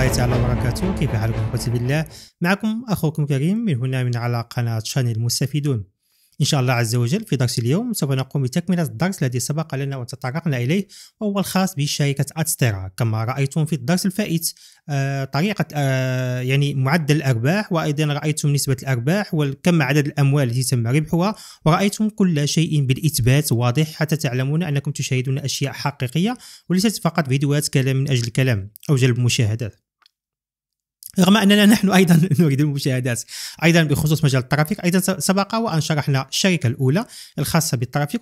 الله تعالى وبركاته كيف حالكم اخوتي بالله معكم اخوكم كريم من هنا من على قناه شانل المستفيدون ان شاء الله عز وجل في درس اليوم سوف نقوم بتكمله الدرس الذي سبق لنا وتطرقنا اليه وهو الخاص بشركه أتسترا كما رايتم في الدرس الفائت آه، طريقه آه، يعني معدل الارباح وايضا رايتم نسبه الارباح وكم عدد الاموال التي تم ربحها ورايتم كل شيء بالاثبات واضح حتى تعلمون انكم تشاهدون اشياء حقيقيه وليست فقط فيديوهات كلام من اجل الكلام او جلب مشاهدات رغم اننا نحن ايضا نريد المشاهدات ايضا بخصوص مجال الترافيك ايضا سبق وان شرحنا الشركه الاولى الخاصه بالترافيك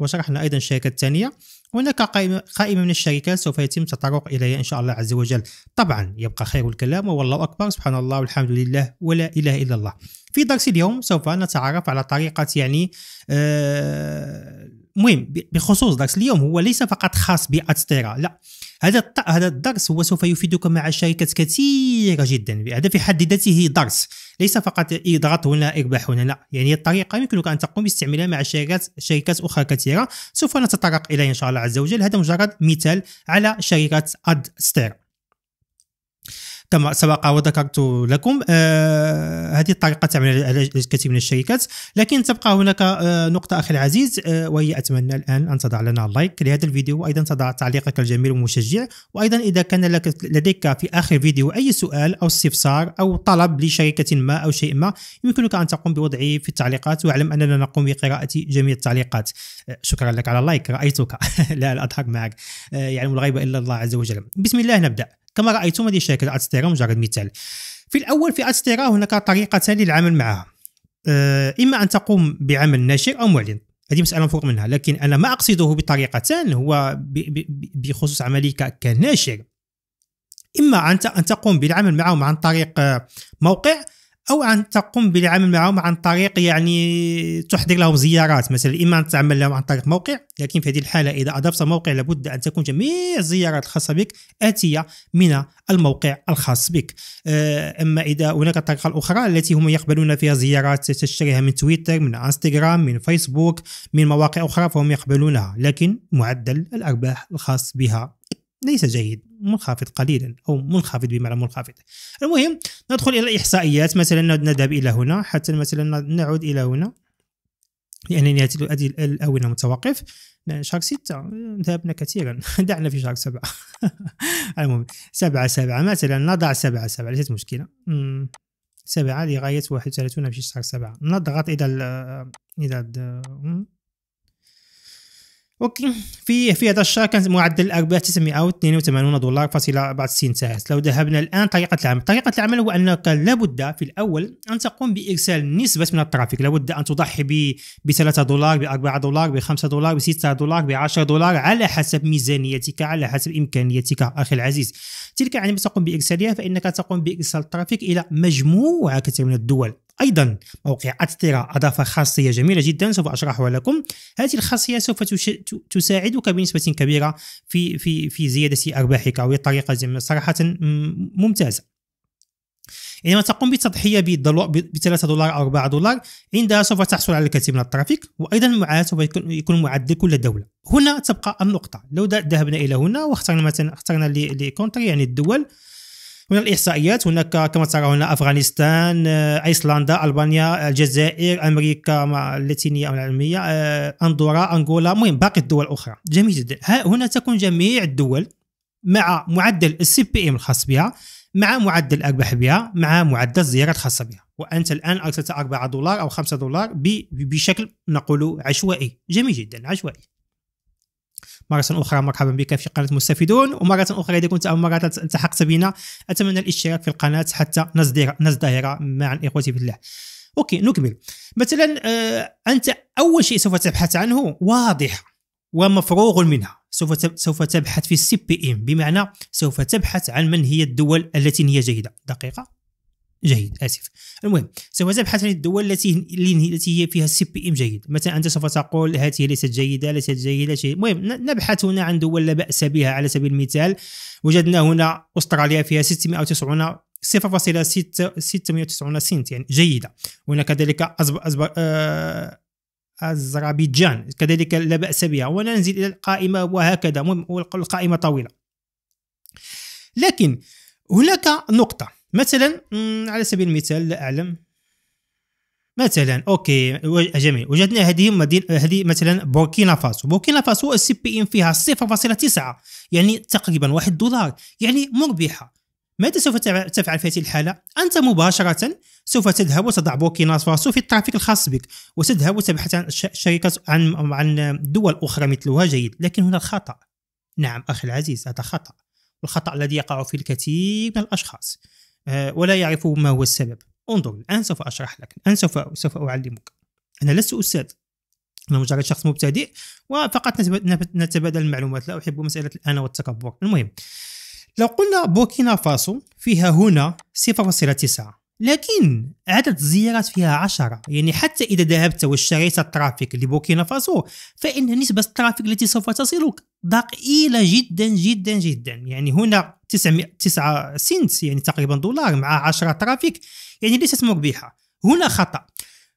وشرحنا ايضا الشركه الثانيه هناك قائمه من الشركات سوف يتم التطرق اليها ان شاء الله عز وجل طبعا يبقى خير الكلام والله اكبر سبحان الله والحمد لله ولا اله الا الله في درس اليوم سوف نتعرف على طريقه يعني آه مهم بخصوص درس اليوم هو ليس فقط خاص باتستيرا لا هذا الط... هذا الدرس هو سوف يفيدك مع شركات كثيره جدا هذا في حد ذاته درس ليس فقط اضغط هنا اربح هنا لا يعني الطريقه يمكنك ان تقوم باستعمالها مع شركات شركات اخرى كثيره سوف نتطرق اليها ان شاء الله عز وجل هذا مجرد مثال على شركه اد ستير كما سبق وذكرت لكم آه، هذه الطريقه تعمل على كثير من الشركات لكن تبقى هناك آه، نقطه اخي العزيز آه، وهي اتمنى الان ان تضع لنا لايك لهذا الفيديو وايضا تضع تعليقك الجميل والمشجع وايضا اذا كان لك لديك في اخر فيديو اي سؤال او استفسار او طلب لشركه ما او شيء ما يمكنك ان تقوم بوضعه في التعليقات واعلم اننا نقوم بقراءه جميع التعليقات شكرا لك على اللايك رايتك لا اضحك معك يعلم الغيب الا الله عز وجل بسم الله نبدا كما رأيتم هذه شركة أتستيرا مجرد مثال في الأول في أتستيرا هناك طريقتان للعمل معها آه، إما أن تقوم بعمل ناشر أو معلن هذه مسألة فوق منها لكن أنا ما أقصده بطريقتان هو بخصوص عملي كناشر إما أن تقوم بالعمل معهم عن طريق آه، موقع او ان تقوم بالعمل معهم عن طريق يعني تحضر لهم زيارات مثلا اما ان تعمل لهم عن طريق موقع لكن في هذه الحاله اذا اضفت موقع لابد ان تكون جميع الزيارات الخاصه بك اتيه من الموقع الخاص بك آه، اما اذا هناك الطريقه الاخرى التي هم يقبلون فيها زيارات تشتريها من تويتر من انستغرام من فيسبوك من مواقع اخرى فهم يقبلونها لكن معدل الارباح الخاص بها ليس جيد منخفض قليلا او منخفض بمعنى منخفض المهم ندخل الى الاحصائيات مثلا نذهب الى هنا حتى مثلا نعود الى هنا لانني نهاية هذه الآونة متوقف شهر ستة ذهبنا كثيرا دعنا في شهر سبعة المهم سبعة سبعة مثلا نضع سبعة سبعة ليست مشكلة سبعة لغاية واحد وثلاثون في شهر سبعة نضغط إلى ال إلى اوكي في في هذا الشهر كان معدل الارباح 982 دولار فاصلة 64 ساعات لو ذهبنا الان طريقه العمل طريقه العمل هو انك لابد في الاول ان تقوم بارسال نسبه من الترافيك لابد ان تضحي ب 3 دولار ب 4 دولار ب 5 دولار ب 6 دولار ب 10 دولار على حسب ميزانيتك على حسب امكانيتك اخي العزيز تلك عندما يعني تقوم بارسالها فانك تقوم بارسال الترافيك الى مجموعه كثيره من الدول أيضا موقع أتسترا أضاف خاصية جميلة جدا سوف أشرحها لكم هذه الخاصية سوف تساعدك بنسبة كبيرة في في في زيادة أرباحك وهي طريقة صراحة ممتازة عندما تقوم بالتضحيه ب 3 دولار او 4 دولار عندها سوف تحصل على الكثير من الترافيك وايضا المعدل سوف يكون معدل كل دوله هنا تبقى النقطه لو ذهبنا الى هنا واخترنا مثلا اخترنا لي كونتري يعني الدول من الاحصائيات هناك كما ترون افغانستان آه، ايسلندا البانيا الجزائر امريكا اللاتينيه او العالميه آه، اندورا انغولا المهم باقي الدول الاخرى جميل جدا هنا تكون جميع الدول مع معدل السي بي ام الخاص بها مع معدل الارباح بها مع معدل الزيارات الخاصه بها وانت الان ارسلت 4 دولار او 5 دولار بشكل نقول عشوائي جميل جدا عشوائي مرة أخرى مرحبا بك في قناة مستفيدون ومرة أخرى إذا كنت أول مرة التحقت بنا أتمنى الاشتراك في القناة حتى نزدهر, نزدهر معا إخوتي بالله أوكي نكمل مثلا آه أنت أول شيء سوف تبحث عنه واضح ومفروغ منها سوف سوف تبحث في السي بي ام بمعنى سوف تبحث عن من هي الدول التي هي جيده دقيقه جيد اسف المهم سوف تبحث عن الدول التي التي هي فيها السي بي ام جيد مثلا انت سوف تقول هذه ليست جيده ليست جيده شيء المهم نبحث هنا عن دول لا باس بها على سبيل المثال وجدنا هنا استراليا فيها 690 0.690 سنت يعني جيده هنا كذلك أزب... أزب... أه... ازربيجان كذلك لا باس بها وننزل الى القائمه وهكذا المهم القائمه طويله لكن هناك نقطه مثلا على سبيل المثال لا اعلم مثلا اوكي جميل وجدنا هذه مدينه هذه مثلا بوركينا فاسو بوركينا فاسو السي بي ام فيها 0.9 يعني تقريبا 1 دولار يعني مربحه ماذا سوف تفعل في هذه الحالة؟ أنت مباشرة سوف تذهب وتضع بوركينا فاسو في الترافيك الخاص بك وتذهب وتبحث عن شركة عن عن دول أخرى مثلها جيد لكن هنا الخطأ نعم أخي العزيز هذا خطأ والخطأ الذي يقع في الكثير من الأشخاص آه، ولا يعرف ما هو السبب انظر الآن سوف أشرح لك الآن سوف سوف أعلمك أنا لست أستاذ أنا مجرد شخص مبتدئ وفقط نتبادل المعلومات لا أحب مسألة الآن والتكبر المهم لو قلنا بوركينا فاسو فيها هنا 0.9 لكن عدد الزيارات فيها 10 يعني حتى إذا ذهبت واشتريت الترافيك لبوركينا فاسو فإن نسبة الترافيك التي سوف تصلك ضئيلة جدا جدا جدا يعني هنا 900 9 سنت يعني تقريبا دولار مع 10 ترافيك يعني ليست مربحه هنا خطا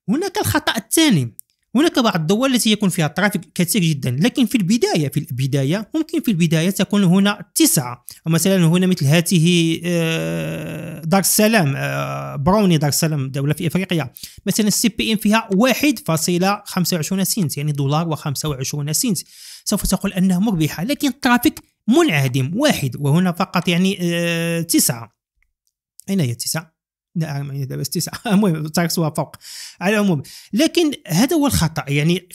هناك الخطا الثاني هناك بعض الدول التي يكون فيها ترافيك كثير جدا لكن في البداية في البداية ممكن في البداية تكون هنا تسعة مثلا هنا مثل هاته آه، دار السلام آه، براوني دار السلام دولة في إفريقيا مثلا السي بي ام فيها 1.25 سنت يعني دولار و25 سنت سوف تقول أنها مربحة لكن الترافيك منعدم واحد وهنا فقط يعني آه تسعة أين هي تسعة؟ لا دابا تسعة المهم تركتها فوق على العموم لكن هذا هو الخطأ يعني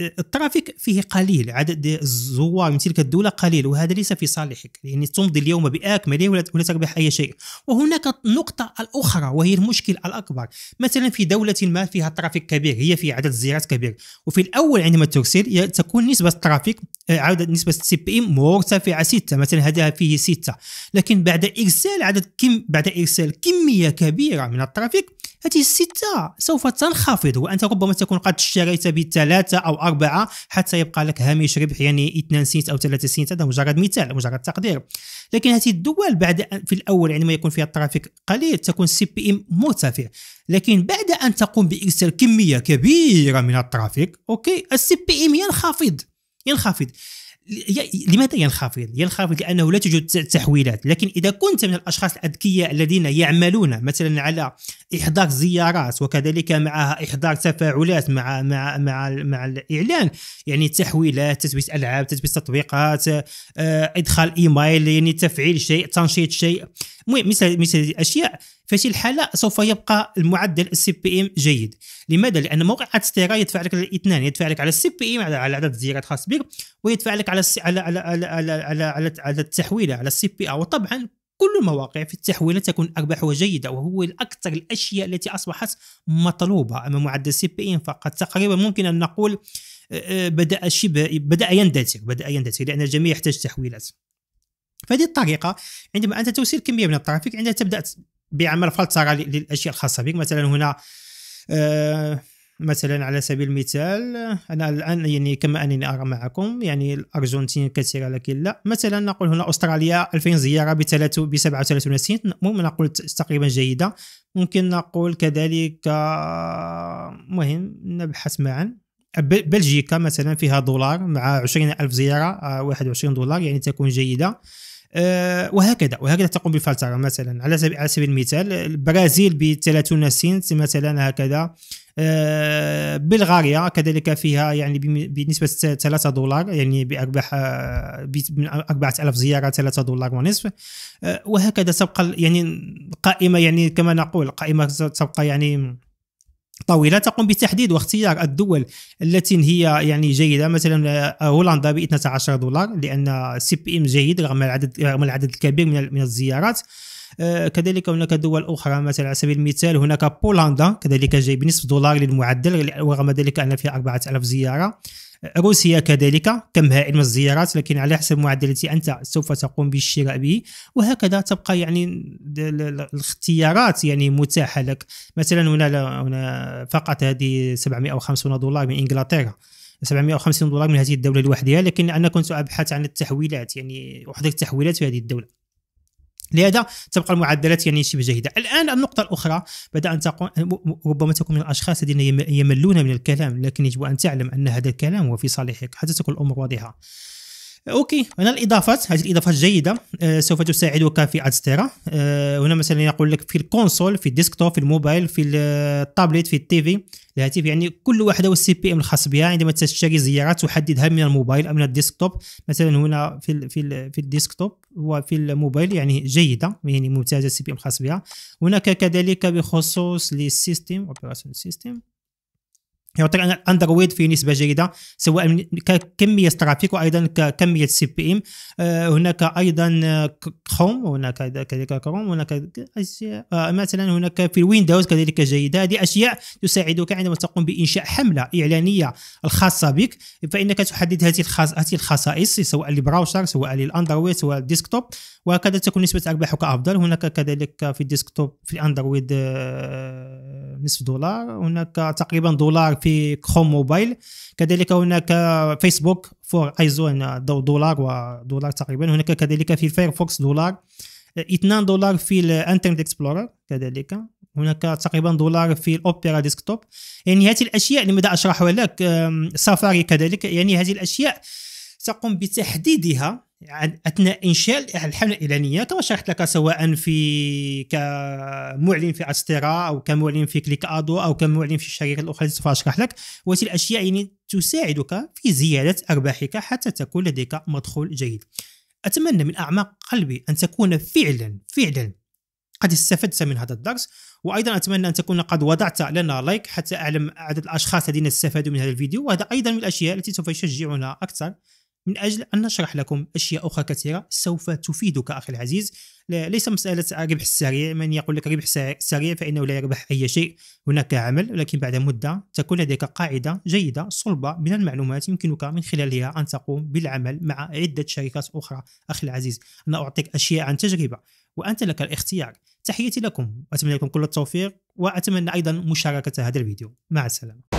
آه، الترافيك فيه قليل عدد الزوار من تلك الدولة قليل وهذا ليس في صالحك يعني تمضي اليوم بأكمله ولا تربح أي شيء وهناك النقطة الأخرى وهي المشكل الأكبر مثلا في دولة ما فيها ترافيك كبير هي في عدد الزيارات كبير وفي الأول عندما ترسل تكون نسبة الترافيك عدد نسبة سي بي ام مرتفعة 6 مثلا هذا فيه 6 لكن بعد إرسال عدد كم بعد إرسال كمية كبيرة من الترافيك هذه الستة سوف تنخفض وأنت ربما تكون قد اشتريت بثلاثة أو أربعة حتى يبقى لك هامش ربح يعني 2 سنت أو 3 سنت هذا مجرد مثال مجرد تقدير لكن هذه الدول بعد في الأول عندما يعني يكون فيها الترافيك قليل تكون سي بي ام مرتفع لكن بعد أن تقوم بإرسال كمية كبيرة من الترافيك أوكي السي بي ام ينخفض ينخفض لماذا ينخفض؟ ينخفض لانه لا توجد تحويلات، لكن اذا كنت من الاشخاص الاذكياء الذين يعملون مثلا على احضار زيارات وكذلك معها احضار تفاعلات مع مع مع مع الاعلان، يعني تحويلات، تثبيت العاب، تثبيت تطبيقات، آه، ادخال ايميل، يعني تفعيل شيء، تنشيط شيء، المهم مثل مثل هذه الاشياء في الحاله سوف يبقى المعدل السي بي ام جيد لماذا لان موقع اتستيرا يدفع لك الاثنان يدفع لك على السي بي ام على عدد الزيارات خاص بك ويدفع لك على على على على على, على, على, على التحويله على السي بي ا وطبعا كل المواقع في التحويلة تكون أرباحها جيدة وهو الأكثر الأشياء التي أصبحت مطلوبة أما معدل سي بي إن فقط تقريبا ممكن أن نقول آه، آه، بدأ شبه بدأ يندثر بدأ يندثر لأن الجميع يحتاج تحويلات فهذه الطريقه عندما انت توصل كميه من الترافيك عندما تبدا بعمل فلتره للاشياء الخاصه بك مثلا هنا آه مثلا على سبيل المثال انا الان يعني كما انني ارى معكم يعني الارجنتين كثيره لكن لا مثلا نقول هنا استراليا 2000 زياره ب 37 سنت ممكن نقول تقريبا جيده ممكن نقول كذلك آه، مهم نبحث معا بلجيكا مثلا فيها دولار مع 20000 زياره 21 آه، دولار يعني تكون جيده آه، وهكذا وهكذا تقوم بفلتره مثلا على سبيل على سبيل المثال البرازيل ب 30 سنت مثلا هكذا آه، بلغاريا كذلك فيها يعني بنسبة 3 دولار يعني بأرباح آه، من 4000 زيارة 3 دولار ونصف وهكذا تبقى يعني القائمة يعني كما نقول القائمة تبقى يعني طويله تقوم بتحديد واختيار الدول التي هي يعني جيده مثلا آه، هولندا ب 12 دولار لان سي بي ام جيد رغم العدد رغم العدد الكبير من من الزيارات آه، كذلك هناك دول اخرى مثلا على سبيل المثال هناك بولندا كذلك جاي بنصف دولار للمعدل ورغم ذلك ان فيها 4000 زياره روسيا كذلك كم هائل من الزيارات لكن على حسب المعدل التي انت سوف تقوم بالشراء به وهكذا تبقى يعني الاختيارات يعني متاحه لك مثلا هنا هنا فقط هذه 750 دولار من انجلترا 750 دولار من هذه الدوله لوحدها لكن انا كنت ابحث عن التحويلات يعني احضر التحويلات في هذه الدوله لهذا تبقى المعدلات يعني شبه جيده الان النقطه الاخرى بعد ان تقول ربما تكون من الاشخاص الذين يملون من الكلام لكن يجب ان تعلم ان هذا الكلام هو في صالحك حتى تكون الامور واضحه اوكي هنا الاضافات هذه الاضافات جيده أه سوف تساعدك في ادستيرا أه هنا مثلا يقول لك في الكونسول في الديسكتوب في الموبايل في التابلت في التي في الهاتف يعني كل واحده والسي بي ام الخاص بها عندما تشتري زيارات تحددها من الموبايل او من الديسكتوب مثلا هنا في الـ في الـ في الديسكتوب وفي الموبايل يعني جيده يعني ممتازه السي بي ام الخاص بها هناك كذلك بخصوص للسيستم اوبريشن سيستم يعطيك اندرويد في نسبه جيده سواء ككميه ترافيك وايضا ككميه سي بي ام هناك ايضا كروم هناك كذلك كروم هناك اشياء آه، مثلا هناك في الويندوز كذلك جيده هذه اشياء تساعدك عندما تقوم بانشاء حمله اعلانيه الخاصه بك فانك تحدد هذه هذه الخصائص سواء للبراوزر سواء للاندرويد سواء للديسكتوب وهكذا تكون نسبه ارباحك افضل هناك كذلك في الديسكتوب في الاندرويد آه، نصف دولار هناك تقريبا دولار في كروم موبايل كذلك هناك فيسبوك فور ايزون دولار ودولار تقريبا هناك كذلك في فايرفوكس دولار 2 دولار في الانترنت اكسبلورر كذلك هناك تقريبا دولار في الاوبرا ديسكتوب يعني هذه الاشياء لماذا اشرحها لك سفاري كذلك يعني هذه الاشياء تقوم بتحديدها اثناء انشاء الحمله الاعلانيه شرحت لك سواء في كمعلن في استرا او كمعلن في كليك ادو او كمعلن في الشركه الاخرى التي سوف اشرح لك وهذه الاشياء يعني تساعدك في زياده ارباحك حتى تكون لديك مدخول جيد اتمنى من اعماق قلبي ان تكون فعلا فعلا قد استفدت من هذا الدرس وايضا اتمنى ان تكون قد وضعت لنا لايك حتى اعلم عدد الاشخاص الذين استفادوا من هذا الفيديو وهذا ايضا من الاشياء التي سوف يشجعنا اكثر من أجل أن نشرح لكم أشياء أخرى كثيرة سوف تفيدك أخي العزيز ليس مسألة ربح سريع من يقول لك ربح سريع فإنه لا يربح أي شيء هناك عمل ولكن بعد مدة تكون لديك قاعدة جيدة صلبة من المعلومات يمكنك من خلالها أن تقوم بالعمل مع عدة شركات أخرى أخي العزيز أنا أعطيك أشياء عن تجربة وأنت لك الاختيار تحياتي لكم وأتمنى لكم كل التوفيق وأتمنى أيضا مشاركة هذا الفيديو مع السلامة